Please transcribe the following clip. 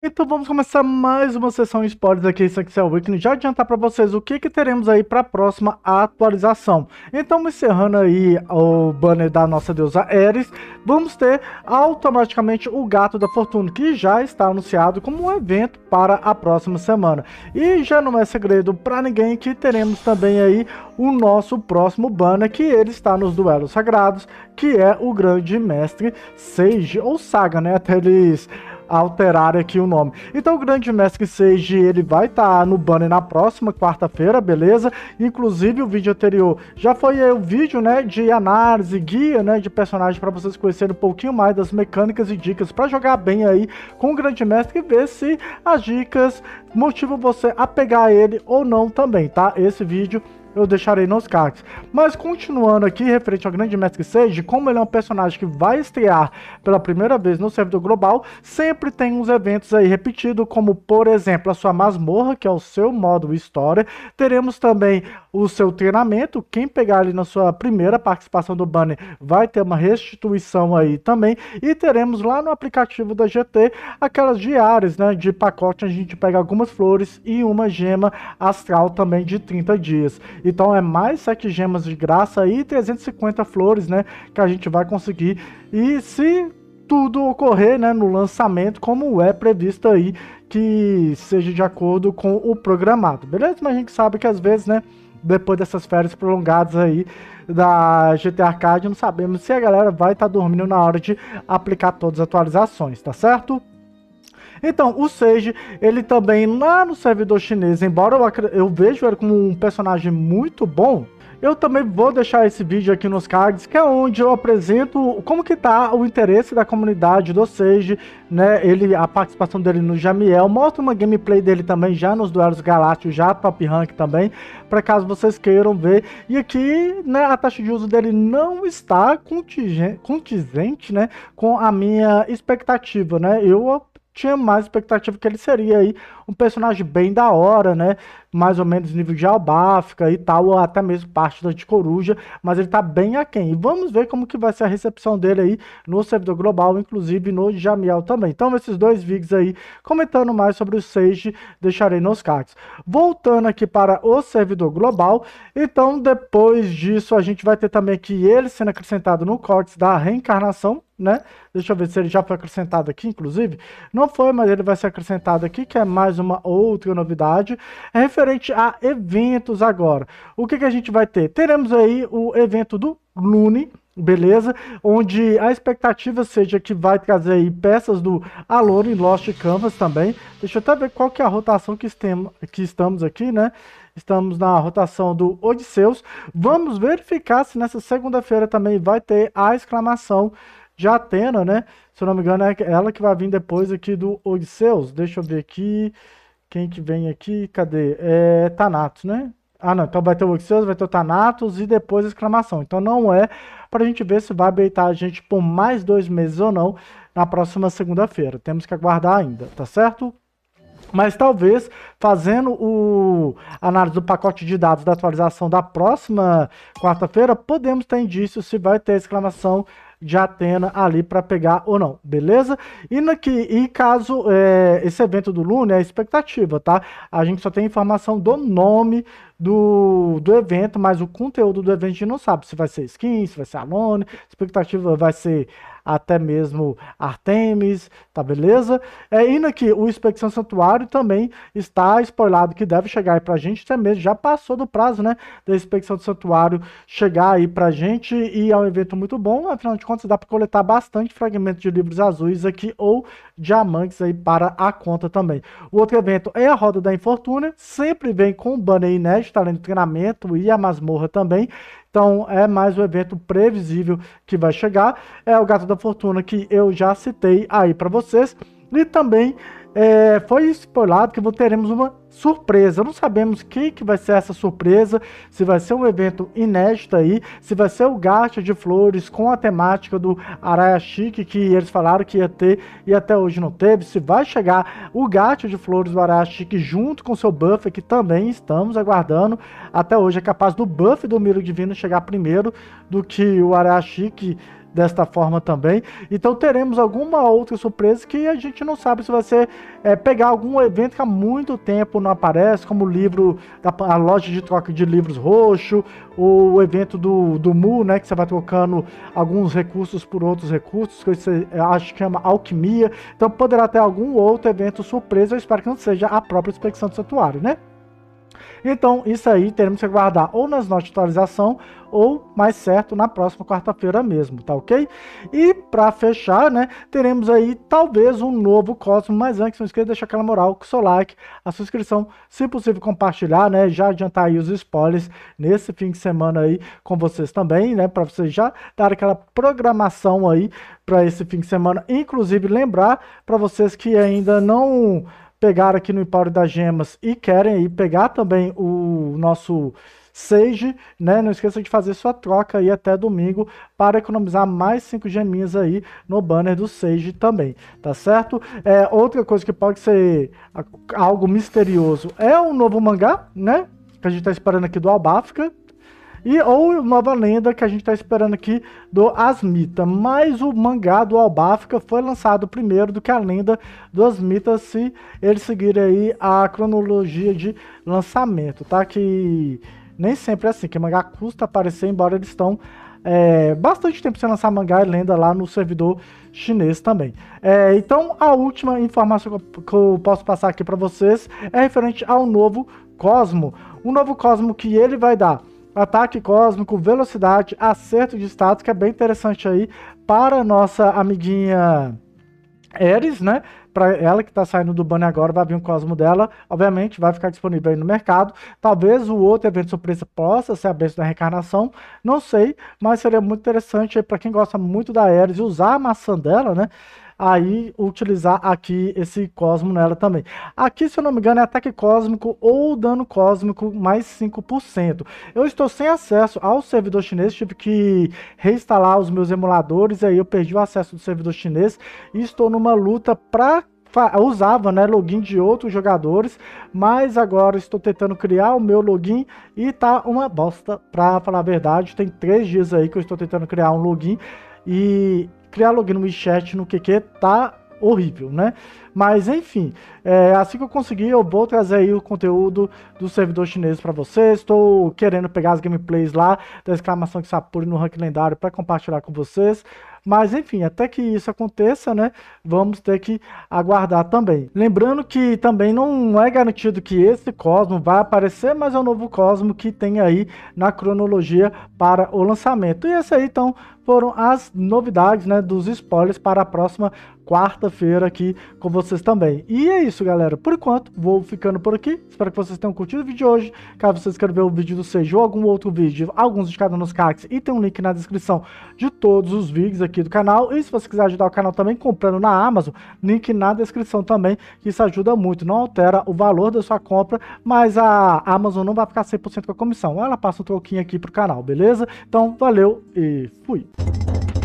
Então vamos começar mais uma sessão de spoilers aqui em Excel Weekly, já adiantar para vocês o que, que teremos aí para a próxima atualização. Então encerrando aí o banner da nossa deusa Ares, vamos ter automaticamente o Gato da Fortuna, que já está anunciado como um evento para a próxima semana. E já não é segredo para ninguém que teremos também aí o nosso próximo banner, que ele está nos Duelos Sagrados, que é o Grande Mestre Sage, ou Saga, né, até eles alterar aqui o nome. Então o Grande Mestre Sage, ele vai estar tá no banner na próxima quarta-feira, beleza? Inclusive o vídeo anterior já foi o vídeo, né, de análise, guia, né, de personagem para vocês conhecerem um pouquinho mais das mecânicas e dicas para jogar bem aí com o Grande Mestre e ver se as dicas motivam você a pegar ele ou não também, tá? Esse vídeo eu deixarei nos cards. Mas continuando aqui, referente ao Grande Mestre Sage, como ele é um personagem que vai estrear pela primeira vez no servidor global, sempre tem uns eventos aí repetidos, como por exemplo a sua masmorra, que é o seu modo história. Teremos também o seu treinamento. Quem pegar ali na sua primeira participação do banner vai ter uma restituição aí também. E teremos lá no aplicativo da GT aquelas diárias, né? De pacote, a gente pega algumas flores e uma gema astral também de 30 dias. Então é mais 7 gemas de graça e 350 flores, né? Que a gente vai conseguir. E se tudo ocorrer né, no lançamento, como é previsto aí, que seja de acordo com o programado, beleza? Mas a gente sabe que às vezes, né? Depois dessas férias prolongadas aí da GT Arcade, não sabemos se a galera vai estar tá dormindo na hora de aplicar todas as atualizações, tá certo? Então, o Sage, ele também lá no servidor chinês, embora eu, eu vejo ele como um personagem muito bom, eu também vou deixar esse vídeo aqui nos cards, que é onde eu apresento como que tá o interesse da comunidade do Sage, né? Ele, a participação dele no Jamiel, mostra uma gameplay dele também já nos Duelos Galácticos, já top rank também, para caso vocês queiram ver. E aqui, né, a taxa de uso dele não está contingente né, com a minha expectativa, né? Eu tinha mais expectativa que ele seria aí um personagem bem da hora, né? mais ou menos nível de albáfica e tal, ou até mesmo parte de coruja, mas ele está bem aquém. E vamos ver como que vai ser a recepção dele aí no servidor global, inclusive no Jamiel também. Então, esses dois vídeos aí, comentando mais sobre o Sage, deixarei nos cards. Voltando aqui para o servidor global, então depois disso a gente vai ter também aqui ele sendo acrescentado no cortes da reencarnação, né? Deixa eu ver se ele já foi acrescentado aqui, inclusive. Não foi, mas ele vai ser acrescentado aqui, que é mais uma outra novidade. É referente a eventos agora. O que, que a gente vai ter? Teremos aí o evento do Lune, beleza? Onde a expectativa seja que vai trazer aí peças do Alone Lost Canvas também. Deixa eu até ver qual que é a rotação que, temos que estamos aqui, né? Estamos na rotação do Odisseus. Vamos verificar se nessa segunda-feira também vai ter a exclamação de Atena, né? Se eu não me engano, é ela que vai vir depois aqui do Odisseus. Deixa eu ver aqui. Quem que vem aqui? Cadê? É Tanatos, né? Ah, não. Então vai ter o Oxios, vai ter o Tanatos e depois a exclamação. Então não é para a gente ver se vai beitar a gente por mais dois meses ou não na próxima segunda-feira. Temos que aguardar ainda, tá certo? Mas talvez, fazendo o análise do pacote de dados da atualização da próxima quarta-feira, podemos ter indícios se vai ter exclamação de Atena ali para pegar ou não, beleza? E, na, que, e caso é, esse evento do Lune é expectativa, tá? A gente só tem informação do nome do, do evento, mas o conteúdo do evento a gente não sabe se vai ser skin, se vai ser Alone, expectativa vai ser até mesmo Artemis, tá beleza? É, indo aqui, o Inspecção Santuário também está spoilado que deve chegar aí pra gente, até mesmo já passou do prazo, né, da Inspecção do Santuário chegar aí pra gente, e é um evento muito bom, afinal de contas dá para coletar bastante fragmentos de livros azuis aqui, ou diamantes aí para a conta também. O outro evento é a Roda da Infortuna, sempre vem com o banner inédito, além do treinamento e a masmorra também, então é mais um evento previsível que vai chegar. É o Gato da Fortuna que eu já citei aí para vocês. E também é, foi spoilado que teremos uma surpresa. Não sabemos quem que vai ser essa surpresa, se vai ser um evento inédito aí, se vai ser o gasto de flores com a temática do Araya Chique que eles falaram que ia ter e até hoje não teve, se vai chegar o gasto de flores do Araya Chique junto com seu buff que também estamos aguardando. Até hoje é capaz do buff do Miro Divino chegar primeiro do que o Araya Chique desta forma também. Então teremos alguma outra surpresa que a gente não sabe se vai ser é, pegar algum evento que há muito tempo não aparece, como o livro da a loja de troca de livros roxo, o evento do, do Mu, né? Que você vai trocando alguns recursos por outros recursos, que você acho que chama alquimia. Então poderá ter algum outro evento surpresa, eu espero que não seja a própria Expedição do Santuário, né? Então, isso aí teremos que aguardar ou nas notas de atualização ou, mais certo, na próxima quarta-feira mesmo, tá ok? E para fechar, né, teremos aí talvez um novo Cosmo, mas antes não esqueça de deixar aquela moral com o seu like, a inscrição, se possível compartilhar, né, já adiantar aí os spoilers nesse fim de semana aí com vocês também, né, para vocês já dar aquela programação aí para esse fim de semana, inclusive lembrar para vocês que ainda não pegaram aqui no Empório das Gemas e querem aí pegar também o nosso Sage, né? Não esqueça de fazer sua troca aí até domingo para economizar mais 5 geminhas aí no banner do Sage também, tá certo? É, outra coisa que pode ser algo misterioso é um novo mangá, né? Que a gente tá esperando aqui do Albafica. E ou nova lenda que a gente está esperando aqui do Asmita. Mas o mangá do Albafica foi lançado primeiro do que a lenda do Asmita, se ele seguir aí a cronologia de lançamento, tá? Que nem sempre é assim, que mangá custa aparecer, embora eles estão é, bastante tempo sem lançar mangá e lenda lá no servidor chinês também. É, então, a última informação que eu posso passar aqui para vocês é referente ao novo Cosmo. O novo Cosmo que ele vai dar ataque cósmico, velocidade, acerto de status, que é bem interessante aí para nossa amiguinha Ares, né? Para ela que está saindo do banner agora, vai vir um Cosmo dela. Obviamente, vai ficar disponível aí no mercado. Talvez o outro evento surpresa possa ser a bênção da reencarnação. Não sei, mas seria muito interessante para quem gosta muito da Ares e usar a maçã dela, né? aí utilizar aqui esse cosmo nela também. Aqui, se eu não me engano, é ataque cósmico ou dano cósmico mais 5%. Eu estou sem acesso ao servidor chinês, tive que reinstalar os meus emuladores, aí eu perdi o acesso do servidor chinês e estou numa luta para usava né, login de outros jogadores, mas agora estou tentando criar o meu login e tá uma bosta, para falar a verdade. Tem três dias aí que eu estou tentando criar um login e criar login no chat no QQ tá horrível, né? Mas enfim, é, assim que eu conseguir, eu vou trazer aí o conteúdo do servidor chinês para vocês. Estou querendo pegar as gameplays lá da exclamação que Sapuri no ranking lendário para compartilhar com vocês. Mas enfim, até que isso aconteça, né? Vamos ter que aguardar também. Lembrando que também não é garantido que esse Cosmo vai aparecer, mas é o novo Cosmo que tem aí na cronologia para o lançamento. E esse é aí, então, foram as novidades né, dos spoilers para a próxima quarta-feira aqui com vocês também. E é isso, galera. Por enquanto, vou ficando por aqui. Espero que vocês tenham curtido o vídeo de hoje. Caso vocês queiram ver o vídeo do Seja ou algum outro vídeo, alguns de cada um dos e tem um link na descrição de todos os vídeos aqui do canal. E se você quiser ajudar o canal também comprando na Amazon, link na descrição também, que isso ajuda muito. Não altera o valor da sua compra, mas a Amazon não vai ficar 100% com a comissão. Ela passa um troquinho aqui pro canal, beleza? Então, valeu e fui! Thank you.